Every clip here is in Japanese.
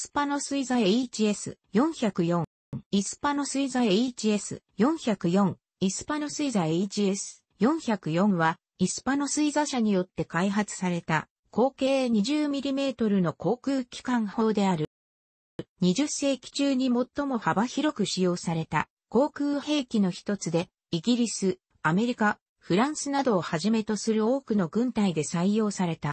スパノスイザ HS404。イスパノスイザ HS404。イスパノスイザ HS404 は、イスパノスイザ社によって開発された、口径 20mm の航空機関砲である。20世紀中に最も幅広く使用された航空兵器の一つで、イギリス、アメリカ、フランスなどをはじめとする多くの軍隊で採用された。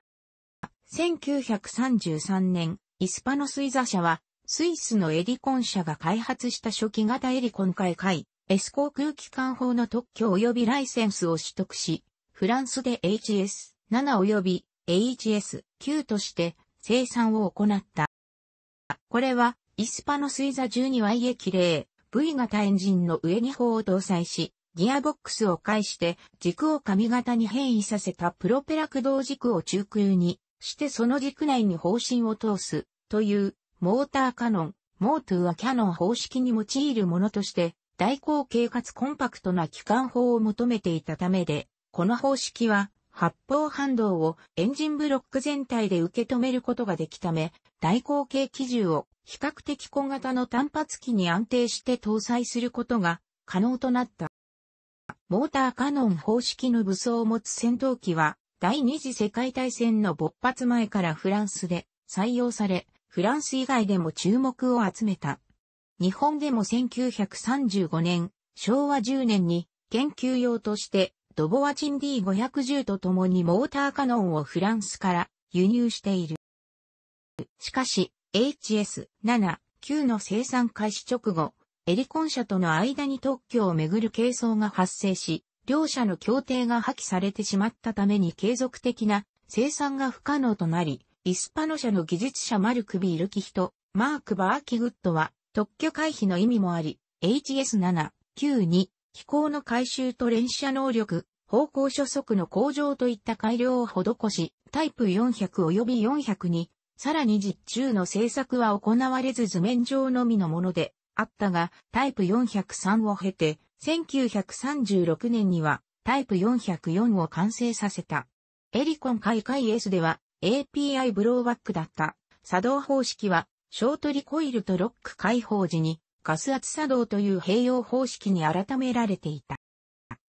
1933年、イスパノスイザ社は、スイスのエディコン社が開発した初期型エディコン開会、コ航空機関法の特許及びライセンスを取得し、フランスで HS7 及び HS9 として生産を行った。これは、イスパノスイザ 12Y 綺麗 V 型エンジンの上に砲を搭載し、ギアボックスを介して軸を髪型に変異させたプロペラ駆動軸を中空にしてその軸内に方針を通す、という、モーターカノン、モートゥーはキャノン方式に用いるものとして、大口径かつコンパクトな機関砲を求めていたためで、この方式は、発砲反動をエンジンブロック全体で受け止めることができため、大口径機銃を比較的小型の単発機に安定して搭載することが可能となった。モーターカノン方式の武装を持つ戦闘機は、第二次世界大戦の勃発前からフランスで採用され、フランス以外でも注目を集めた。日本でも1935年、昭和10年に研究用としてドボワチン D510 と共にモーターカノンをフランスから輸入している。しかし、HS7、9の生産開始直後、エリコン社との間に特許をめぐる競争が発生し、両者の協定が破棄されてしまったために継続的な生産が不可能となり、イスパノ社の技術者マルク・ビールキヒト、マーク・バーキグッドは特許回避の意味もあり、HS7、q 2飛行の回収と連射能力、方向初速の向上といった改良を施し、タイプ400及び400に、さらに実中の製作は行われず図面上のみのものであったが、タイプ403を経て、1936年にはタイプ404を完成させた。エリコン開会 S では API ブローバックだった作動方式はショートリコイルとロック解放時にガス圧作動という併用方式に改められていた。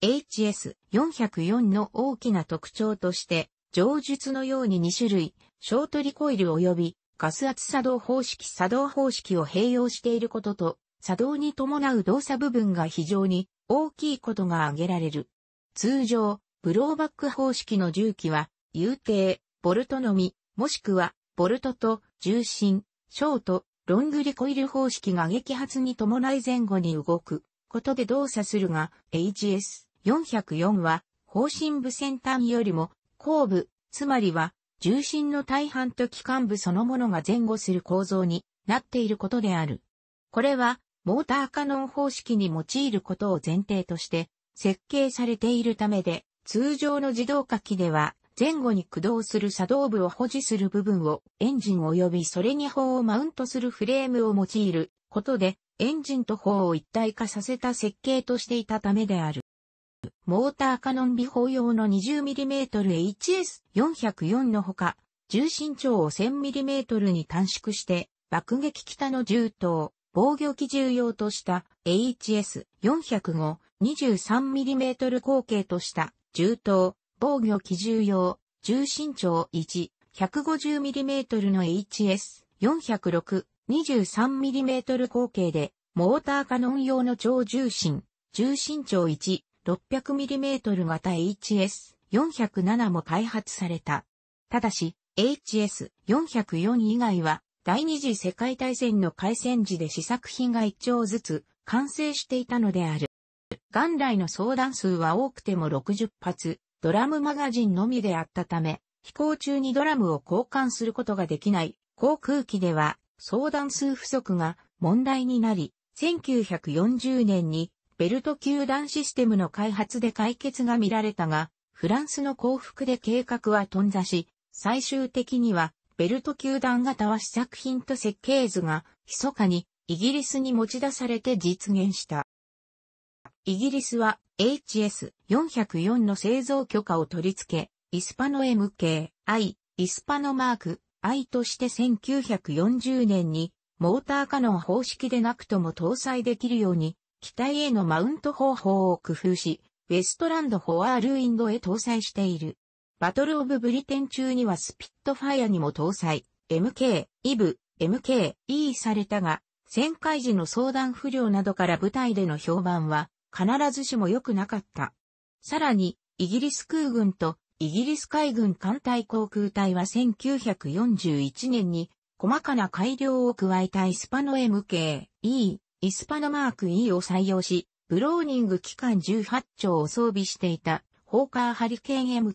HS404 の大きな特徴として上述のように2種類、ショートリコイル及びガス圧作動方式作動方式を併用していることと、作動に伴う動作部分が非常に大きいことが挙げられる。通常、ブローバック方式の重機は、有底、ボルトのみ、もしくは、ボルトと重心、ショート、ロングリコイル方式が激発に伴い前後に動くことで動作するが、HS404 は、方針部先端よりも、後部、つまりは、重心の大半と機関部そのものが前後する構造になっていることである。これは、モーターカノン方式に用いることを前提として設計されているためで、通常の自動化機では前後に駆動する作動部を保持する部分をエンジン及びそれに砲をマウントするフレームを用いることでエンジンと砲を一体化させた設計としていたためである。モーターカノン美砲用の 20mmHS404 のほか、重心長を 1000mm に短縮して爆撃機の銃刀、防御機重用とした HS405 23mm 口径とした銃刀、防御機重用、重身長1 150mm の HS406 23mm 口径で、モーターカノン用の超重心、重心長 1600mm 型 HS407 も開発された。ただし、HS404 以外は第二次世界大戦の開戦時で試作品が一丁ずつ完成していたのである。元来の相談数は多くても60発、ドラムマガジンのみであったため、飛行中にドラムを交換することができない航空機では相談数不足が問題になり、1940年にベルト球団システムの開発で解決が見られたが、フランスの降伏で計画は頓挫し、最終的にはベルト球団型は試作品と設計図が、密かにイギリスに持ち出されて実現した。イギリスは HS404 の製造許可を取り付け、イスパノ MK、I、イスパノマーク、I として1940年にモーターカノン方式でなくとも搭載できるように、機体へのマウント方法を工夫し、ウェストランドフォアルウィンドへ搭載している。バトルオブブリテン中にはスピットファイアにも搭載、MK、イブ、MK、E されたが、旋回時の相談不良などから部隊での評判は、必ずしも良くなかった。さらに、イギリス空軍とイギリス海軍艦隊航空隊は1941年に細かな改良を加えたイスパノ MK、E、イスパノマーク E を採用し、ブローニング機関18丁を装備していたホーカーハリケーン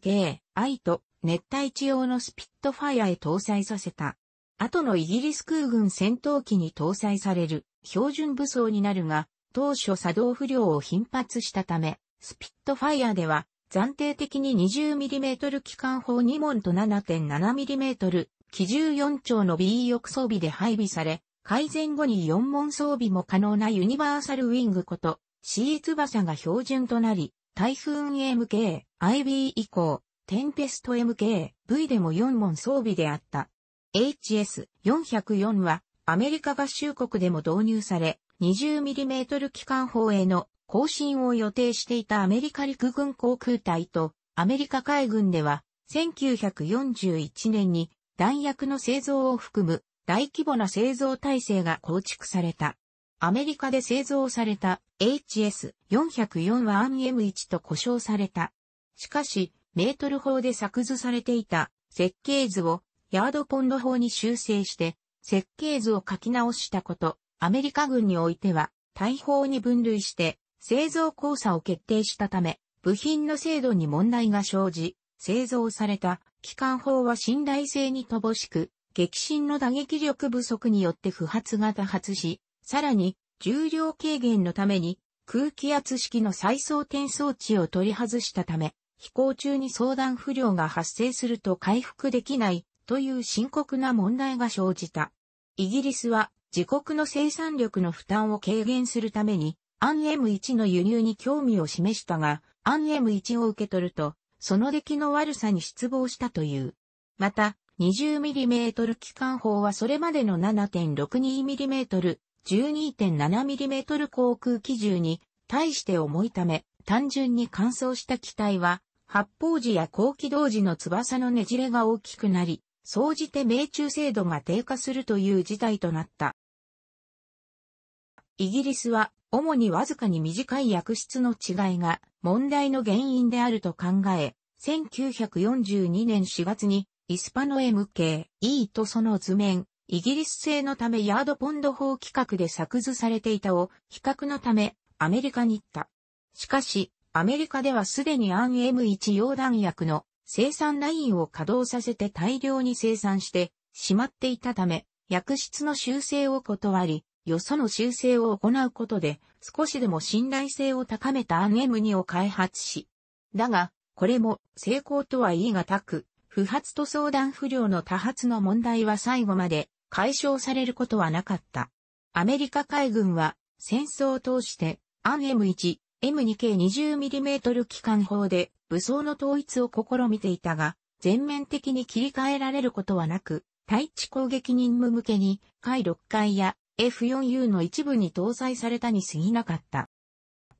MK-I と熱帯地用のスピットファイアへ搭載させた。後のイギリス空軍戦闘機に搭載される標準武装になるが、当初作動不良を頻発したため、スピットファイアでは暫定的に 20mm 機関砲2門と 7.7mm 機銃4丁の B 翼装備で配備され、改善後に4門装備も可能なユニバーサルウィングこと C 翼が標準となり、台風 MK、IB 以降、テンペスト MK、V でも4門装備であった。HS404 は、アメリカ合衆国でも導入され、20mm 機関砲への更新を予定していたアメリカ陸軍航空隊と、アメリカ海軍では、1941年に弾薬の製造を含む大規模な製造体制が構築された。アメリカで製造された HS404 はア r m m 1と呼称された。しかし、メートル法で作図されていた設計図をヤードポンド法に修正して設計図を書き直したこと、アメリカ軍においては大砲に分類して製造交差を決定したため、部品の精度に問題が生じ、製造された機関砲は信頼性に乏しく、激震の打撃力不足によって不発が多発し、さらに、重量軽減のために、空気圧式の再装填装置を取り外したため、飛行中に相談不良が発生すると回復できないという深刻な問題が生じた。イギリスは自国の生産力の負担を軽減するために、アン M1 の輸入に興味を示したが、アン M1 を受け取ると、その出来の悪さに失望したという。また、20mm 機関砲はそれまでの 7.62mm 12.7mm 航空機銃に対して重いため、単純に乾燥した機体は、発砲時や高機動時の翼のねじれが大きくなり、総じて命中精度が低下するという事態となった。イギリスは、主にわずかに短い薬室の違いが問題の原因であると考え、1942年4月にイスパノ MK E とその図面イギリス製のためヤードポンド法規格で作図されていたを、比較のため、アメリカに行った。しかし、アメリカではすでにアン M1 溶弾薬の生産ラインを稼働させて大量に生産してしまっていたため、薬質の修正を断り、よその修正を行うことで少しでも信頼性を高めたアン M2 を開発し、だが、これも成功とは言い難く、不発と相談不良の多発の問題は最後まで解消されることはなかった。アメリカ海軍は戦争を通してアン M1、M2 系 20mm 機関砲で武装の統一を試みていたが、全面的に切り替えられることはなく、対地攻撃任務向けに、海6階や F4U の一部に搭載されたに過ぎなかった。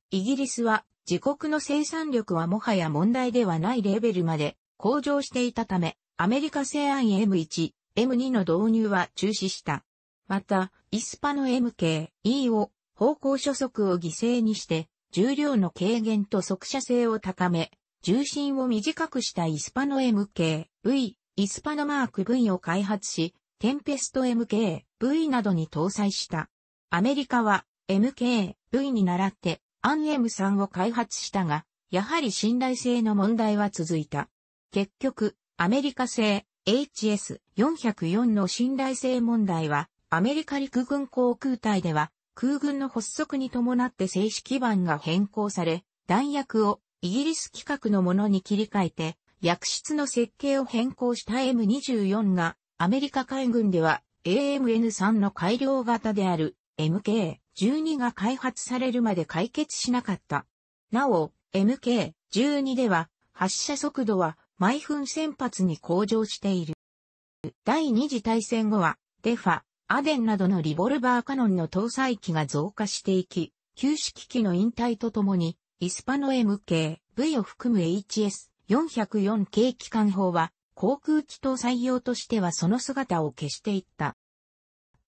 イギリスは、自国の生産力はもはや問題ではないレベルまで向上していたため、アメリカ製アン M1、M2 の導入は中止した。また、イスパの MK、E を方向初速を犠牲にして、重量の軽減と速射性を高め、重心を短くしたイスパの MK、V、イスパのマーク V を開発し、テンペスト MK、V などに搭載した。アメリカは MK、V に倣って、アン M3 を開発したが、やはり信頼性の問題は続いた。結局、アメリカ製 HS404 の信頼性問題は、アメリカ陸軍航空隊では、空軍の発足に伴って正式版が変更され、弾薬をイギリス規格のものに切り替えて、薬室の設計を変更した M24 が、アメリカ海軍では AMN3 の改良型である MK12 が開発されるまで解決しなかった。なお、MK12 では発射速度は毎分先発に向上している。第二次大戦後は、デファ、アデンなどのリボルバーカノンの搭載機が増加していき、旧式機の引退とともに、イスパノ MK、V を含む HS404 系機関砲は、航空機搭載用としてはその姿を消していった。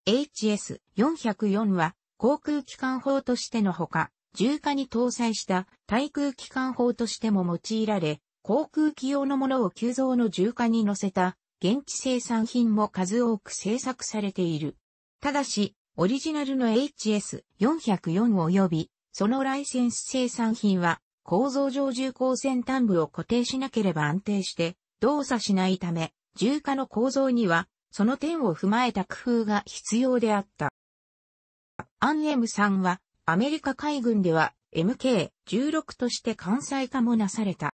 HS404 は、航空機関砲としてのほか、重火に搭載した対空機関砲としても用いられ、航空機用のものを急増の重荷に乗せた、現地生産品も数多く製作されている。ただし、オリジナルの HS404 及び、そのライセンス生産品は、構造上重工先端部を固定しなければ安定して動作しないため、重荷の構造には、その点を踏まえた工夫が必要であった。アンエムさんは、アメリカ海軍では MK16 として艦載化もなされた。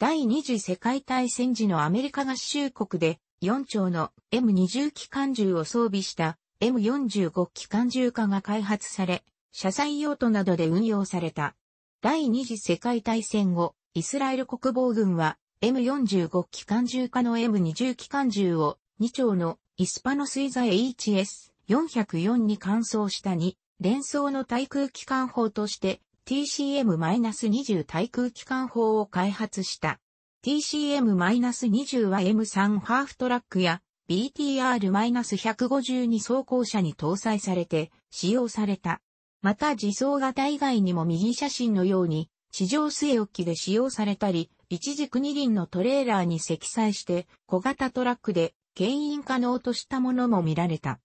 第二次世界大戦時のアメリカ合衆国で4丁の M20 機関銃を装備した M45 機関銃化が開発され、車載用途などで運用された。第二次世界大戦後、イスラエル国防軍は M45 機関銃化の M20 機関銃を2丁のイスパノスイザ HS404 に換装した2連装の対空機関砲として TCM-20 対空機関砲を開発した。TCM-20 は M3 ハーフトラックや BTR-152 装甲車に搭載されて使用された。また自走型以外にも右写真のように地上据え置きで使用されたり、一軸二輪のトレーラーに積載して小型トラックで牽引可能としたものも見られた。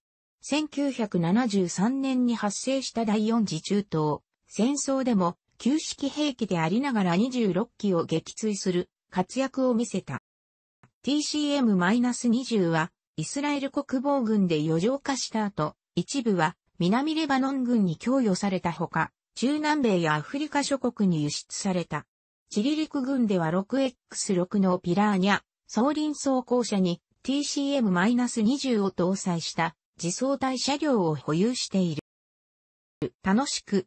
1973年に発生した第四次中東戦争でも旧式兵器でありながら26機を撃墜する活躍を見せた。TCM-20 はイスラエル国防軍で余剰化した後、一部は南レバノン軍に供与されたほか、中南米やアフリカ諸国に輸出された。チリ陸軍では 6X6 のピラーニャ、総輪装甲車に TCM-20 を搭載した自走隊車両を保有している。楽しく